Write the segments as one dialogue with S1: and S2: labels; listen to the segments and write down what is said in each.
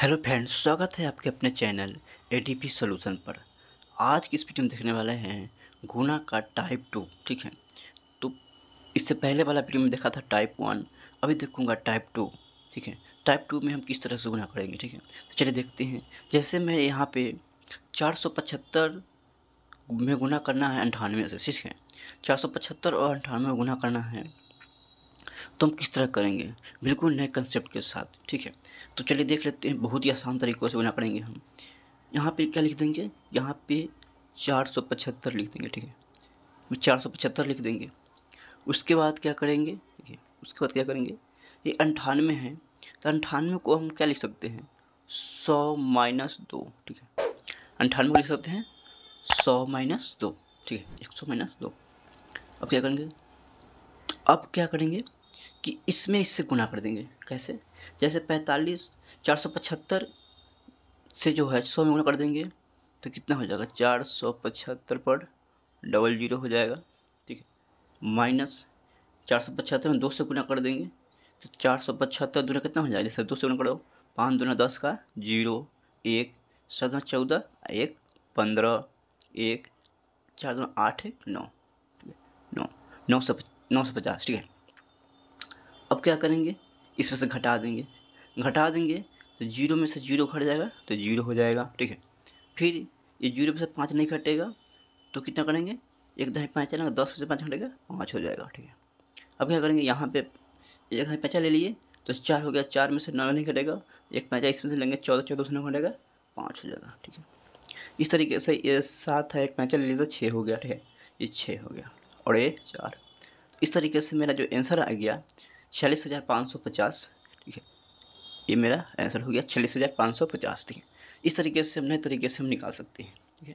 S1: hello friends स्वागत है आपके अपने channel A D P solution पर आज की इस वीडियो में देखने वाले हैं गुना का टाइप टू ठीक है तो इससे पहले वाला वीडियो में देखा था टाइप वन अभी देखूंगा टाइप टू ठीक है टाइप टू में हम किस तरह से गुना करेंगे ठीक है तो चलिए देखते हैं जैसे मैं यहाँ पे चार सौ पचहत्तर में गुना करना है अंठानवे से ठीक है चार सौ पचहत्तर और अंठानवे में गुना करना है तो हम किस तरह करेंगे बिल्कुल नए कंसेप्ट के साथ ठीक है तो चलिए देख लेते हैं बहुत ही आसान तरीक़ों से बना पड़ेंगे हम यहाँ पे क्या लिख देंगे यहाँ पे चार सौ पचहत्तर लिख देंगे ठीक है चार सौ पचहत्तर लिख देंगे उसके बाद क्या करेंगे ठीक है उसके बाद क्या करेंगे ये अंठानवे हैं तो अंठानवे को हम क्या लिख सकते हैं सौ माइनस दो ठीक है अंठानवे लिख सकते हैं सौ माइनस दो ठीक है एक सौ माइनस दो अब क्या करेंगे तो अब क्या करेंगे कि इसमें इससे गुना कर देंगे कैसे जैसे पैंतालीस चार सौ पचहत्तर से जो है सौ में गुणा कर देंगे तो कितना हो जाएगा चार सौ पचहत्तर पर डबल जीरो हो जाएगा ठीक है माइनस चार सौ पचहत्तर में दो से गुना कर देंगे तो चार सौ पचहत्तर दोनों कितना हो जाएगा जैसे दो से गुना करो पाँच दूना दस का जीरो एक दोनों चौदह एक पंद्रह एक चार दोनों आठ एक नौ नौ नौ सौ नौ सौ पचास ठीक है अब क्या करेंगे इसमें से घटा देंगे घटा देंगे तो जीरो में से जीरो घट जाएगा तो जीरो हो जाएगा ठीक है फिर ये जीरो में से पाँच नहीं घटेगा तो कितना करेंगे एक दहाई पाँच चलेंगे दस में से पाँच घटेगा पाँच हो जाएगा ठीक है अब क्या करेंगे यहाँ पे एक दहाई पैंचा ले लिए तो चार हो गया चार में से नौ नहीं घटेगा एक पैंचा इसमें से लेंगे चौदह चौदह से नौ घटेगा पाँच हो जाएगा ठीक है इस तरीके से ये सात है एक पैंचा ले लिया तो छः हो गया ठीक है ये छः हो गया और ये चार इस तरीके से मेरा जो आंसर आ गया छियालीस हज़ार पाँच सौ पचास ठीक है ये मेरा आंसर हो गया छियालीस हज़ार पाँच सौ पचास ठीक है इस तरीके से हम नए तरीके से हम निकाल सकते हैं ठीक है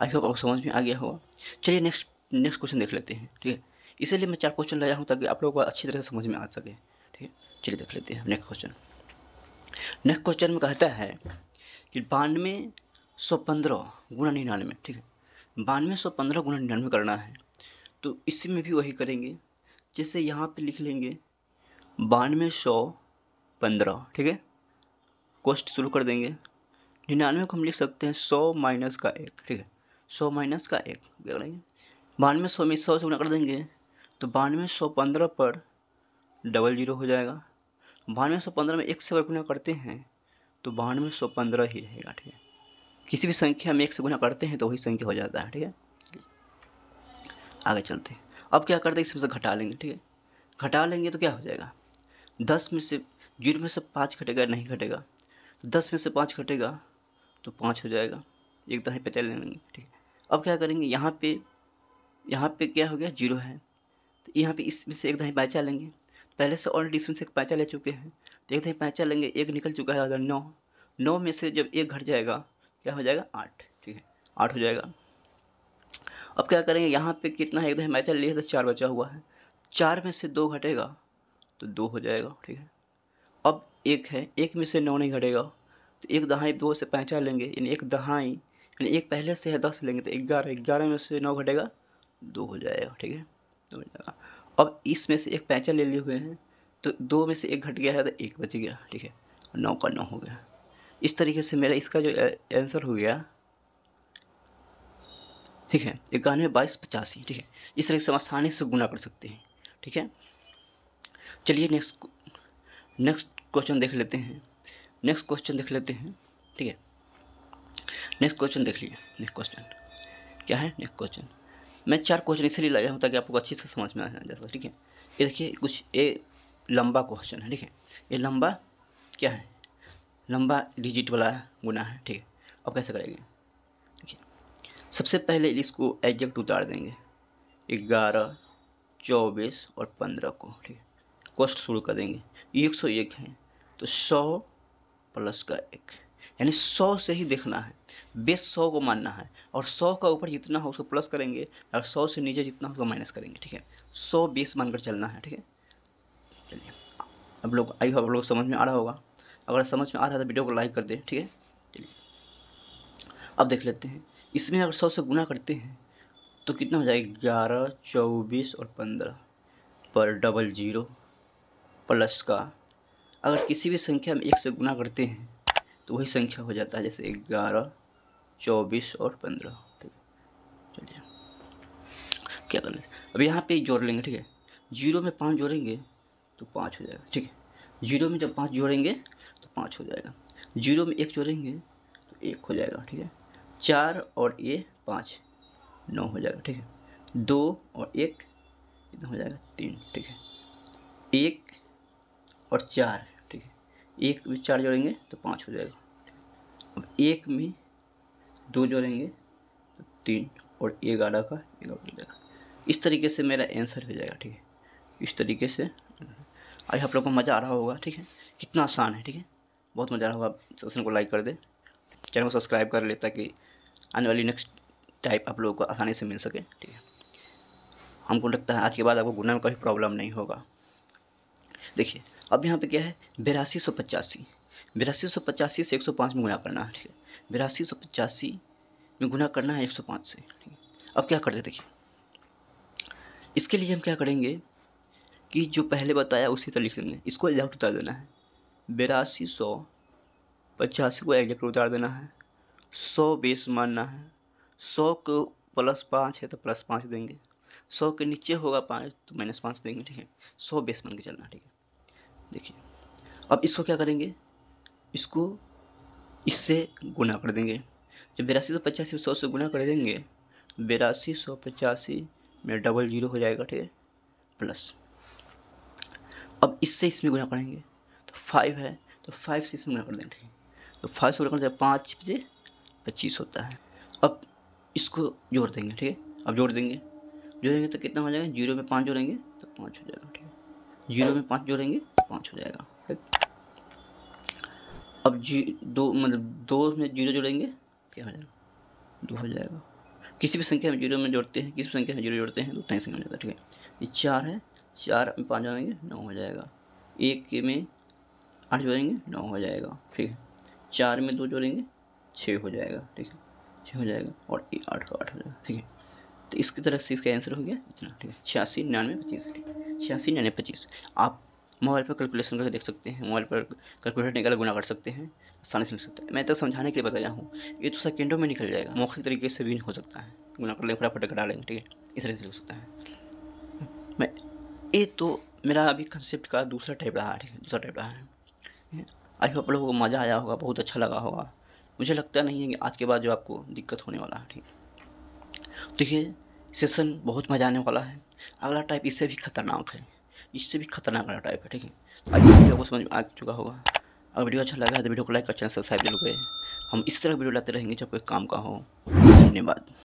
S1: आई होप आपको समझ में आ गया होगा चलिए नेक्स्ट नेक्स्ट क्वेश्चन देख लेते हैं ठीक है इसीलिए मैं चार क्वेश्चन लाया हूँ ताकि आप लोगों को अच्छी तरह से समझ में आ सके ठीक है चलिए देख लेते हैं नेक्स्ट क्वेश्चन नेक्स्ट क्वेश्चन में कहता है कि बानवे सौ पंद्रह गुना निन्यानवे ठीक है बानवे सौ पंद्रह गुणा निन्यानवे करना है तो इसी में भी वही करेंगे जैसे यहाँ पे लिख लेंगे बानवे सौ पंद्रह ठीक है कोस्ट शुरू कर देंगे निन्यानवे को हम लिख सकते हैं सौ माइनस का एक ठीक है सौ माइनस का एक देख लेंगे बानवे सौ में सौ से गुना कर देंगे तो बानवे सौ पंद्रह पर डबल जीरो हो जाएगा बानवे सौ पंद्रह में एक से गुना करते हैं तो बानवे सौ पंद्रह ही रहेगा ठीक है किसी भी संख्या में एक से गुना करते हैं तो वही संख्या हो जाता है ठीक है आगे चलते हैं अब क्या करते हैं इसमें से घटा लेंगे ठीक है घटा लेंगे तो क्या हो जाएगा दस में से जीरो में से पाँच घटेगा नहीं घटेगा तो दस में से पाँच घटेगा तो पाँच हो जाएगा एक दहाई पे चले लेंगे ठीक है अब क्या करेंगे यहाँ पे यहाँ पे क्या हो गया जीरो है तो यहाँ पे इसमें से एक दहाई पैचा लेंगे पहले से ऑलरेडी इसमें से एक पैचा ले चुके हैं तो एक दहाई पैचा लेंगे एक निकल चुका है अगर नौ नौ में से जब एक घट जाएगा क्या हो जाएगा आठ ठीक है आठ हो जाएगा अब क्या करेंगे यहाँ पे कितना है एक दहाई पैचा लिए तो चार बचा हुआ है चार में से दो घटेगा तो दो हो जाएगा ठीक है अब एक है एक में से नौ नहीं घटेगा तो एक दहाई दो से पहचान लेंगे यानी एक दहाई यानी एक पहले से है दस लेंगे तो ग्यारह ग्यारह में से नौ घटेगा दो हो जाएगा ठीक है दो हो जाएगा अब इसमें से एक पहचान ले लिए हुए हैं तो दो में से एक घट गया है तो एक बच गया ठीक है नौ का नौ हो गया इस तरीके से मेरा इसका जो आंसर हो गया ठीक है इक्यानवे बाईस पचासी ठीक है इस तरीके से हम आसानी से गुना कर सकते हैं ठीक है चलिए नेक्स्ट नेक्स्ट क्वेश्चन देख लेते हैं नेक्स्ट क्वेश्चन देख लेते हैं ठीक है नेक्स्ट क्वेश्चन देख लिए नेक्स्ट क्वेश्चन क्या है नेक्स्ट क्वेश्चन मैं चार क्वेश्चन इसलिए लाया हूँ ताकि आपको अच्छे से समझ में आ जा जैसा ठीक है ये देखिए कुछ ये लंबा क्वेश्चन है ठीक है ये लंबा क्या है लंबा डिजिट वाला गुना है ठीक है अब कैसे करेंगे ठीक है सबसे पहले इसको एग्जैक्ट उतार देंगे ग्यारह चौबीस और पंद्रह को ठीक है कॉस्ट शुरू करेंगे एक सौ एक है तो सौ प्लस का एक यानी सौ से ही देखना है बेस सौ को मानना है और सौ का ऊपर जितना हो उसको प्लस करेंगे और सौ से नीचे जितना हो उसको माइनस करेंगे ठीक है सौ बेस मानकर चलना है ठीक है चलिए अब लोग आई आप लोग समझ में आ रहा होगा अगर समझ में आ रहा है तो वीडियो को लाइक कर दें ठीक है चलिए अब देख लेते हैं इसमें अगर सौ से गुना करते हैं तो कितना हो जाएगा ग्यारह चौबीस और पंद्रह पर डबल जीरो प्लस का अगर किसी भी संख्या में एक से गुना करते हैं तो वही संख्या हो जाता है जैसे ग्यारह चौबीस और पंद्रह ठीक है चलिए क्या करना अब यहाँ पे जोड़ लेंगे ठीक है जीरो में पाँच जोड़ेंगे तो पाँच हो जाएगा ठीक है जीरो में जब पाँच जोड़ेंगे तो पाँच हो जाएगा जीरो में एक जोड़ेंगे तो एक हो जाएगा ठीक है चार और ये पाँच नौ हो जाएगा ठीक है दो और एक इतना हो जाएगा तीन ठीक है एक और चार ठीक है एक में चार जोड़ेंगे तो पाँच हो जाएगा अब एक में दो जोड़ेंगे तो तीन और एक आधा का एक हो जाएगा इस तरीके से मेरा आंसर हो जाएगा ठीक है इस तरीके से आज आप लोग को मज़ा आ रहा होगा ठीक है कितना आसान है ठीक है बहुत मज़ा आ रहा होगा सेशन को लाइक कर दे चैनल को सब्सक्राइब कर ले ताकि आने वाली नेक्स्ट टाइप आप लोगों को आसानी से मिल सके ठीक है हमको लगता है आज के बाद आपको गुना में कोई प्रॉब्लम नहीं होगा देखिए अब यहाँ पे क्या है बिरासी सौ पचासी बिरासी सौ पचासी से एक सौ पाँच में गुना करना है ठीक है बिरासी सौ पचासी में गुना करना है एक सौ पाँच से ठीक है अब क्या करते देखिए इसके लिए हम क्या करेंगे कि जो पहले बताया उसी तरह लिख देंगे इसको एग्जैक्ट उतार देना है बिरासी सौ पचासी को एग्जैक्ट उतार देना है सौ बेस मानना है सौ को प्लस पाँच है तो प्लस पाँच देंगे सौ के नीचे होगा पाँच तो माइनस पाँच देंगे ठीक है सौ बेस मान के चलना ठीक है देखिए अब इसको क्या करेंगे इसको इससे गुना कर देंगे जब बेरासी सौ पचासी सौ से गुना कर देंगे बेरासी सौ पचासी में डबल जीरो हो जाएगा ठीक है प्लस अब इससे इसमें गुना करेंगे तो फाइव है तो फाइव से इसमें गुना कर देंगे ठीक है तो फाइव से गुना करते हैं पाँच से पच्चीस होता है अब इसको जोड़ देंगे ठीक है अब जोड़ देंगे जोड़ेंगे तो कितना हो जाएगा जीरो में पाँच जोड़ेंगे तो पाँच हो जाएगा ठीक है जीरो में पाँच जोड़ेंगे पाँच हो जाएगा राइट अब जी दो मतलब दो में जीरो जोड़ेंगे क्या हो जाएगा दो हो जाएगा किसी भी संख्या में जीरो में जोड़ते हैं किसी भी संख्या में जीरो जोड़ते हैं तो तय संख्या में जाता है ठीक है ये चार है चार में पाँच जोड़ेंगे नौ हो जाएगा एक के में आठ जोड़ेंगे नौ हो जाएगा ठीक है चार में दो जोड़ेंगे छः हो जाएगा ठीक है छः हो जाएगा और एक आठ का आठ हो जाएगा ठीक है तो इसकी तरह से इसका आंसर हो गया इतना ठीक है छियासी निन्यानवे पच्चीस ठीक है छियासी निन्यानवे पच्चीस आप मोबाइल पर कैलकुलेशन करके देख सकते हैं मोबाइल पर कैलकुलेटर निकाल गुना कर सकते हैं आसानी से लिख सकते हैं मैं तो समझाने के लिए बताया हूँ ये तो सेकेंडों में निकल जाएगा मौखिक तरीके से भी हो सकता है गुना कर लेंगे फटाफट करा लेंगे ठीक है इस तरीके से लिख सकता है मैं ये तो मेरा अभी कंसेप्ट का दूसरा टाइप रहा है ठीक है दूसरा टाइप रहा है आई होप लोगों को मज़ा आया होगा बहुत अच्छा लगा होगा मुझे लगता नहीं है कि आज के बाद जो आपको दिक्कत होने वाला है ठीक है देखिए सेशन बहुत मज़ा आने वाला है अगला टाइप इससे भी खतरनाक है इससे भी खतरनाक वाला टाइप है ठीक है आज वीडियो को समझ में आ चुका होगा अगर वीडियो अच्छा लगा है तो वीडियो को लाइक और चैनल सब्सक्राइब करें हम इस तरह वीडियो लाते रहेंगे जब कोई काम का हो धन्यवाद